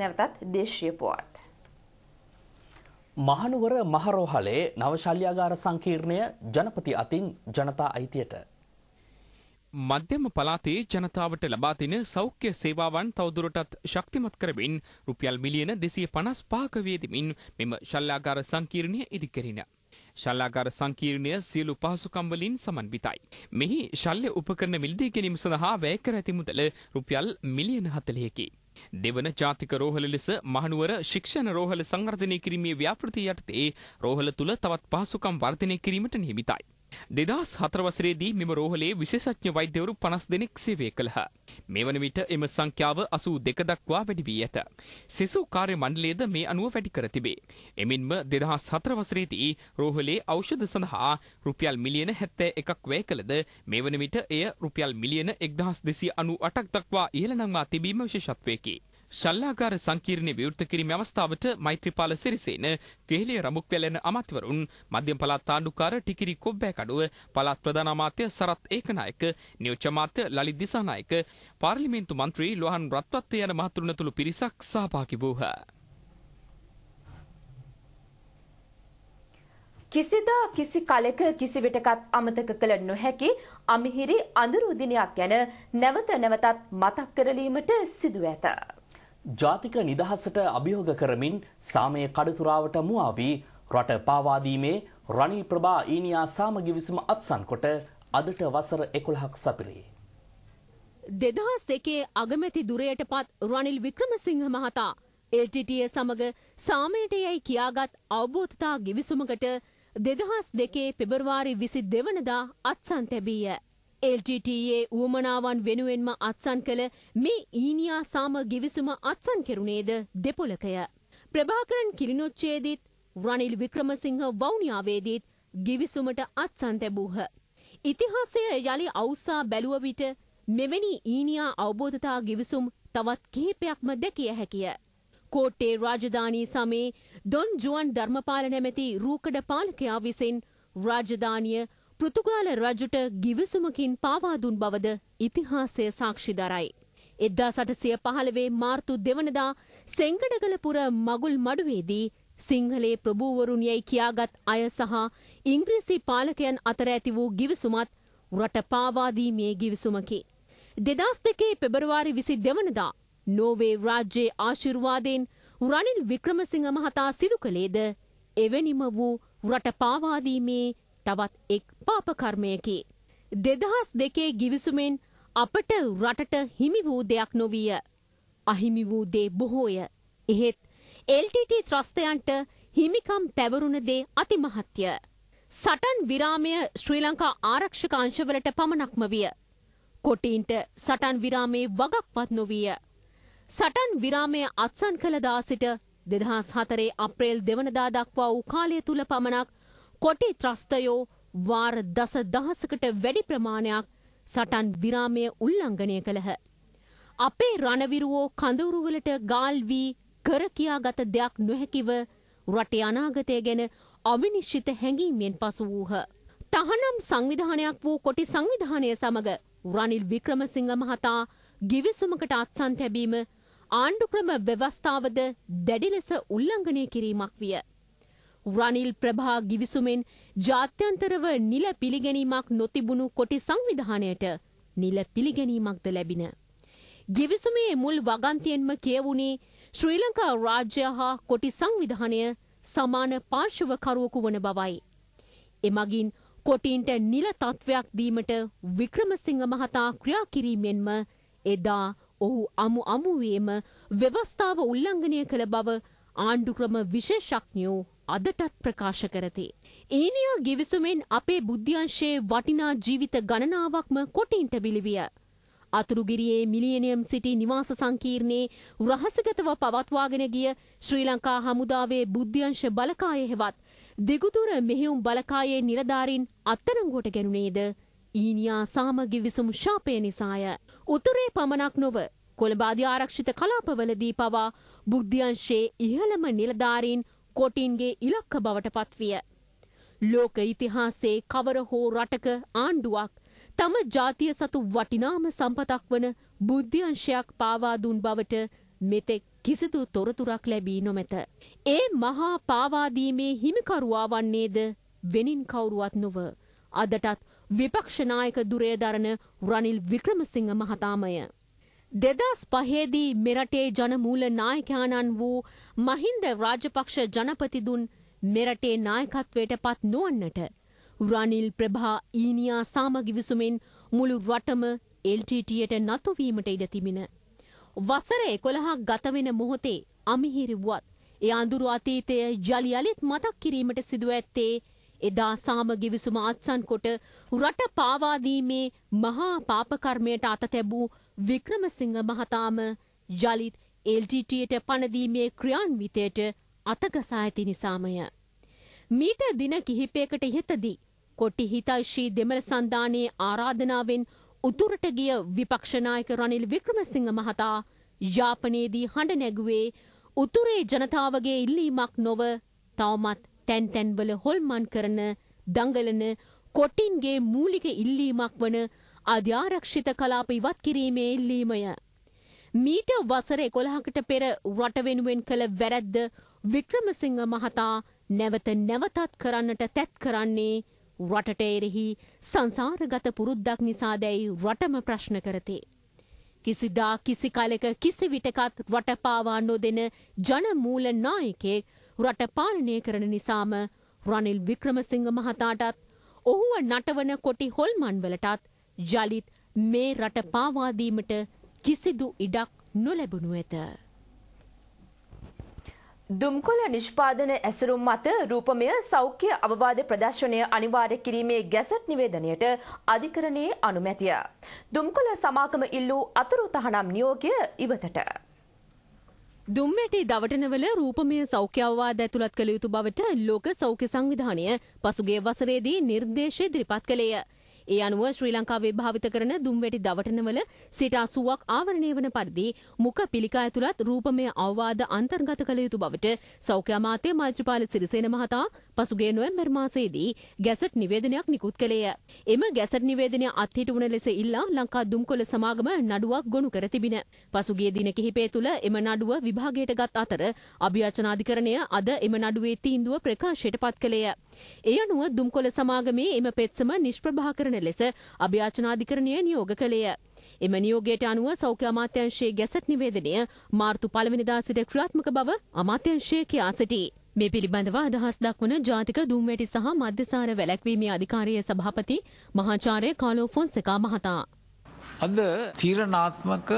නැවතත් දේශීය පුවත්. මහනුවර මහරෝහලේ නව ශල්‍යාගාර සංකීර්ණය ජනපති අතින් ජනතා අයිතියට. මධ්‍යම පලාතේ ජනතාවට ලබා දෙන සෞඛ්‍ය සේවාවන් තවදුරටත් ශක්තිමත් කරමින් රුපියල් මිලියන 255ක වේදමින් මෙම ශල්‍යාගාර සංකීර්ණය ඉදිකරිනවා. ශල්ලාගාර සංකීර්ණය සියලු පහසුකම් වලින් සමන්විතයි. මෙහි ශල්‍ය උපකරණ මිලදී ගැනීම සඳහා වැය කර ඇති මුදල රුපියල් මිලියන 40කි. දෙවන ජාතික රෝහල ලෙස මහනුවර ශික්ෂණ රෝහල සංවර්ධනය කිරීමේ ව්‍යාපෘතිය යටතේ රෝහල තුල තවත් පහසුකම් වර්ධනය කිරීමට නියමිතයි. දෙදස් හතරවසරේදී මෙම රෝහලේ විශේෂඥ වෛද්‍යවරු පනස් දෙනෙක් සේවය කළහ. මෙවන විට එම සංඛ්‍යාව අසූ දෙක දක්වා වැඩි වී ඇත. සෙසු කාර්ය මණ්ඩලයද මේ අනුව වැඩි කර තිබේ. එමින්ම දෙදහස් හතරවසරේදී රෝහලේ ඖෂධ සඳහා රුපියල් මිලියන හැත්තෑ එකක් වැය කළද මෙවන විට එය රුපියල් මිලියන එක්දහස් දෙසි අනු අටක් දක්වා ඉහළ නංවා තිබීම විශේෂත්වයකි. ශල්ලාගාර සංකීර්ණය විවෘත කිරීම අවස්ථාවට මෛත්‍රීපාල සිරිසේන කෙහෙලිය රමුක්වැලෙන අමාත්‍යවරුන් මධ්‍යම පළාත් ආණ්ඩුකාර ටිකිරි කොබ්බෑකඩුව පළාත් ප්‍රධාන අමාත්‍ය සරත් ඒකනායක නියෝජ්‍ය අමාත්‍ය ලලිත් දිසානායක පාර්ලිමේන්තු මන්ත්‍රී ලොහන් රත්වත්ත යන මහතුරුන් ඇතුළු පිරිසක් සහභාගී වූහ. කිසිදා කිසි කලෙක කිසිවිටකත් අමතක කළ නොහැකි අමිහිරි අඳුරු දිනයක් ගැන නැවත නැවතත් මතක් කරලීමට සිදු ඇත. ජාතික නිදහසට අභියෝග කරමින් සාමය කඩතුරාවට මුවා වී රට පාවාදීමේ රනිල් ප්‍රභා ඊනියා සාම ගිවිසුම අත්සන් කොට අදට වසර එකොළහක් සපිරේ. දෙදහස් දෙකේ අගමැති දුරයට පත් රනිල් වික්‍රමසිංහ මහතා එල්ටිටිය සමග සාමයට යැයි කියාගත් අවබෝධතා ගිවිසුමකට දෙදහස් දෙකේ පෙබරවාරි විසි දෙවනදා අත්සන් තැබීය. LTTA ඌමනාවන් වෙනුවෙන්ම අත්සන් කළ මේ ඊනියා සාම ගිවිසුම අත්සන් කෙරුණේද දෙපොලකය. ප්‍රභාකරන් කිරිනොච්චේදීත් රනිල් වික්‍රමසිංහ වවුනියාවේදීත් ගිවිසුමට අත්සන් තැබූහ. ඉතිහාසය යළි අවුස්සා බැලුව විට මෙවැනි ඊනියා අවබෝධතා ගිවිසුම් තවත් කිහිපයක්ම දැකිය හැකිය. කෝට්ටේ රාජධානී සමේ දොන් ජුවන් ධර්මපාල නැමැති රූකඩ පාලකයා විසින් රාජධානිය පෘතුගාල රජුට ගිවිසුමකින් පාවා දුන් බවද ඉතිහාසය සාක්ෂි දරයි. 1815 මාර්තු 2 වෙනිදා සෙංගඩගලපුර මගුල් මඩුවේදී සිංහලේ ප්‍රභූවරුන් යයි කියාගත් අය සහ ඉංග්‍රීසි පාලකයන් අතර ඇති වූ ගිවිසුමත් රට පාවා දීමේ ගිවිසුමකි. 2002 පෙබරවාරි 22 වෙනිදා නෝර්වේ රාජ්‍යයේ ආශිර්වාදයෙන් රනිල් වික්‍රමසිංහ මහතා සිදු කළේද එවැනිම වූ රට පාවා දීමේ තවත් එක් පාප කර්මයකි. 2002 ගිවිසුමෙන් අපට රටට හිමි වූ දෙයක් නොවිය. අහිමි වූ දේ බොහෝය. එහෙත් LTT ත්‍රස්තයන්ට හිමිකම් පැවරුණ දේ අතිමහත්ය. සටන් විරාමය ශ්‍රී ලංකා ආරක්ෂක අංශවලට පමණක්ම විය. කොටීන්ට සටන් විරාමේ වගක්වත් නොවිය. සටන් විරාමය අත්සන් කළදා සිට දෙදහස් හතරේ අප්‍රේල් දෙවනදා දක්වා වූ කාලය තුළ පමණක් කොටි ත්‍රස්තයෝ වාර දස දහසකට වැඩි ප්‍රමාණයක් සටන් විරාමය උල්ලංඝනය කළහ. අපේ රණවිරුවෝ කඳවුරුවලට ගාල් වී කර කියාගත දෙයක් නොහැකිව රටේ අනාගතය ගැන අවිනිශ්චිත හැඟීමෙන් පසු වූහ. තහනම් සංවිධානයක් වූ කොටි සංවිධානය සමග රනිල් වික්‍රමසිංහ මහතා ගිවිසුමකට අත්සන් තැබීම ආණ්ඩුක්‍රම ව්‍යවස්ථාවද දැඩි ලෙස උල්ලංඝනය කිරීමක් විය. රනිල් ප්‍රභා ගිවිසුමෙන් ජාත්‍යන්තරව නිල පිළිගැනීමක් නොතිබුණු කොටි සංවිධානයට නිල පිළිගැනීමක්ද ලැබින. ගිවිසුමේ මුල් වගන්තියෙන්ම කියවුණේ ශ්‍රී ලංකා රාජ්‍ය හා කොටි සංවිධානය සමාන පාර්ශවකරුවකු වන බවයි. එමගින් කොටීන්ට නිල තත්ත්වයක් දීමට වික්‍රමසිංහ මහතා ක්‍රියා කිරීමෙන්ම එදා ඔහු අමු අමුවේම ව්‍යවස්ථාව උල්ලංඝනය කළ බව ආණ්ඩුක්‍රම විශේෂඥයෝ අදටත් ප්‍රකාශ කරති. ඊනියා ගිවිසුමෙන් අපේ බුද්ධ්‍යංශයේ වටිනා ජීවිත ගණනාවක්ම කොටින්ට බිලිවිය. අතුරුගිරියේ මිලියනියම් සිටි නිවාස සංකීර්ණයේ රහසගතව පවත්වාගෙන ගිය ශ්‍රී ලංකා හමුදාවේ බුද්ධ්‍යංශ බලකායේ හෙවත් දෙගුදුර මෙහෙයුම් බලකායේ නිලධාරීන් අත්තරංගුවට ගැනුණේද ඊනියා සාමගි විසුම් ශාපය නිසාය. උතුරේ පමණක් නොව කොළඹ ආරක්ෂිත කලාපවලදී පවා බුද්ධ්‍යංශයේ ඉහළම නිලධාරීන් කොටින්ගේ ඉලක්ක බවට පත්විය. ලෝක ඉතිහාසයේ කවර හෝ රටක ආණ්ඩුවක් තම ජාතිය සතු වටිනාම සම්පතක් වන බුද්ධ්‍යංශයක් පාවා දුන් බවට මෙතෙක් කිසිදු තොරතුරක් ලැබී නොමැත. ඒ මහා පාවාදීමේ හිමිකරුවා වන්නේද වෙනින් කවුරුවත් නොව. අදටත් විපක්ෂනායක දුරේ දරන රනිල් වික්‍රමසිංහ මහතාමය. දෙදස් පහේදී මෙරටේ ජනමූල නායකයාණන් වූ මහින්ද රාජපක්ෂ ජනපතිදුන් මෙරටේ නායකත්වයට පත් නොවන්නට උරානිල් ප්‍රභා ඊනියා සාමගිවිසුමෙන් මුළු රටම එල්ටීටයට නතුවීමට ඉඩ තිබින. වසර එකොළහක් ගතවෙන මොහොතේ අමිහිරිවුවත් ඒ අඳුරු අතීතය ජලි අලිත් මතක් කිරීමට සිදුව ඇත්තේ එදා සාම ගිවිසුම අත්සන් කොට රට පාවා දීමේ මහා පාප කර්මයට අත තැබූ වික්‍රමසිංහ මහතාම යලිත් LTTට පණ දීමේ ක්‍රියාන්විතයට අතගසා ඇති නිසාමය. මීට දින කිහිපයකට ඉහතදී කොටි හිතයිශ්‍රී දෙමළ සන්ධානයේ ආරාධනාවෙන් උතුරට ගිය විපක්ෂ නායක රනිල් වික්‍රමසිංහ මහතා යාපනයේදී හඬ නැගුවේ උතුරේ ජනතාවගේ ඉල්ලීමක් නොව තවමත් තැන් තැන්වල හොල්මන් කරන දඟලන කොටින්ගේ මූලික ඉල්ලීමක් වන අධ්‍යාරක්ෂිත කලාප ඉවත් කිරීමේ ඉල්ලීමය. මීට වසර 11කට පෙර රට වෙනුවෙන් කළ වැරැද්ද වික්‍රමසිංහ මහතා නැවත නැවතත් කරන්නට තැත් කරන්නේ රටට එරෙහි සංසාරගත පුරුද්දක් නිසාදැයි රටම ප්‍රශ්න කරති. කිසිදා කිසි කලෙක කිසි විටකත් රටපාවා නොදෙන ජනමූල නායකයෙක් රට පාලනය කරන නිසාම රනිල් වික්‍රමසිංහ මහතාටත් ඔහුව නටවන කොටි හොල්මන් වලටත් ජලිත් මේ රට පාවාදීමට කිසිදු ඉඩක් නොලැබුණු ඇත. දුම්කොල නිෂ්පාදන ඇසුරුම් මත රූපමය සෞඛ්‍ය අවවාද ප්‍රදර්ශනය අනිවාර්ය කිරීමේ ගැසට් නිවේදනයට අධිකරණයේ අනුමැතිය. දුම්කොල සමාගම ඉල්ලූ අතුරු තහනම් නියෝගය ඉවතට. දුම්වැටි දවටනවල රූපමය සෞඛ්‍යවවාද ඇතුළත් කළ යුතු බවට ලෝක සෞඛ්‍ය සංවිධානය පසුගේ වසරේදී නිර්දේශය දිරිපත් කළේය. ඒ අනුව ශ්‍රී ලංකාවේ භාවිත කරන දුම්වැටි දවටනවල සිට 80ක් ආවරණය වන පරිදි මුඛ පිළිකා ඇතුළත් රූපමය අවවාද අන්තර්ගත කළ යුතු බවට සෞඛ්‍ය අමාත්‍ය මෛත්‍රීපාල සිරිසේන මහතා පසුගිය නොවැම්බර් මාසයේදී ගැසට් නිවේදනයක් නිකුත් කළේය. එම ගැසට් නිවේදනය අත්හිටු වන ලෙස ඉල්ලා ලංකා දුම්කොළ සමාගම නඩුවක් ගොනු කර තිබින. පසුගිය දින කිහිපය තුළ එම නඩුව විභාගයට ගත් අතර අභියාචනාධිකරණය අද එම නඩුවේ තීන්දුව ප්‍රකාශයට පත් කළේය. ඒ අනුව දුම්කොළ සමාගමේ එම පෙත්සම නිෂ්ප්‍රභා කරන වන ලෙස අභ්‍යාචනාධිකරණය නියෝග කළේය. එම නියෝගයට අනුව සෞඛ්‍ය අමාත්‍යංශයේ ගැසට් නිවේදනය මාර්තු පළවෙනිදා සිට ක්‍රියාත්මක බව අමාත්‍යංශය කියා සිටී. මේ පිළිබඳව අදහස් දක්වන ජාතික දුම්වැටි සහ මධ්‍යසාර වැළැක්වීමේ අධිකාරියේ සභාපති මහාචාර්ය කාලෝ ෆොන්සේකා මහතා. අද තීරණාත්මක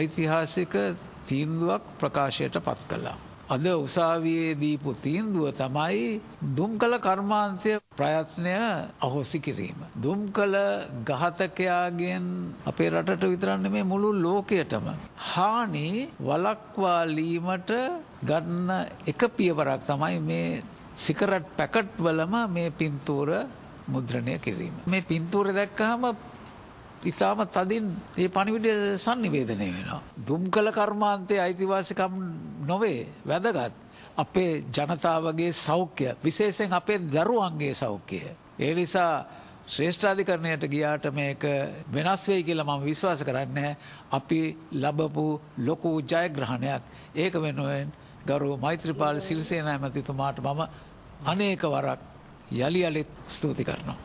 ඓතිහාසික තීන්දුවක් ප්‍රකාශයට පත් කළා. අද උසාවියේ දීපු තීන්දුව තමයි දුම්කල කර්මාන්තය ප්‍රයත්නය අහෝසි කිරීම. දුම්කල ඝාතකයාගෙන් අපේ රටට විතරක් නෙමෙයි මුළු ලෝකයටම හානි වළක්වාලීමට ගන්න එක පියවරක් තමයි මේ සිගරට් පැකට් වලම මේ පින්තූර මුද්‍රණය කිරීම. මේ පින්තූර දැක්කහම ඉතාම තදින් මේ පණිවිඩය sannivedanaya වෙනවා. දුම්කල කර්මාන්තයේ අයිතිවාසිකම් නොවේ වැදගත්. අපේ ජනතාවගේ සෞඛ්‍ය විශේෂයෙන් අපේ දරුවන්ගේ සෞඛ්‍යය. ඒ නිසා ශ්‍රේෂ්ඨාධිකරණයට ගියාට මේක වෙනස් වෙයි කියලා මම විශ්වාස කරන්නේ අපි ලැබපු ලොකු ජයග්‍රහණයක්. ඒක වෙනුවෙන් ගරු මෛත්‍රීපාල සිරිසේන ඇමතිතුමාට මම අනේක වරක් යලි යලිත් ස්තුති කරනවා.